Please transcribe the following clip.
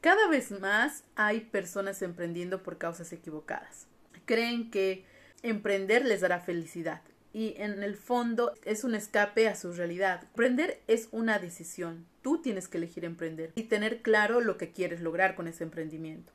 Cada vez más hay personas emprendiendo por causas equivocadas. Creen que emprender les dará felicidad y en el fondo es un escape a su realidad. Emprender es una decisión. Tú tienes que elegir emprender y tener claro lo que quieres lograr con ese emprendimiento.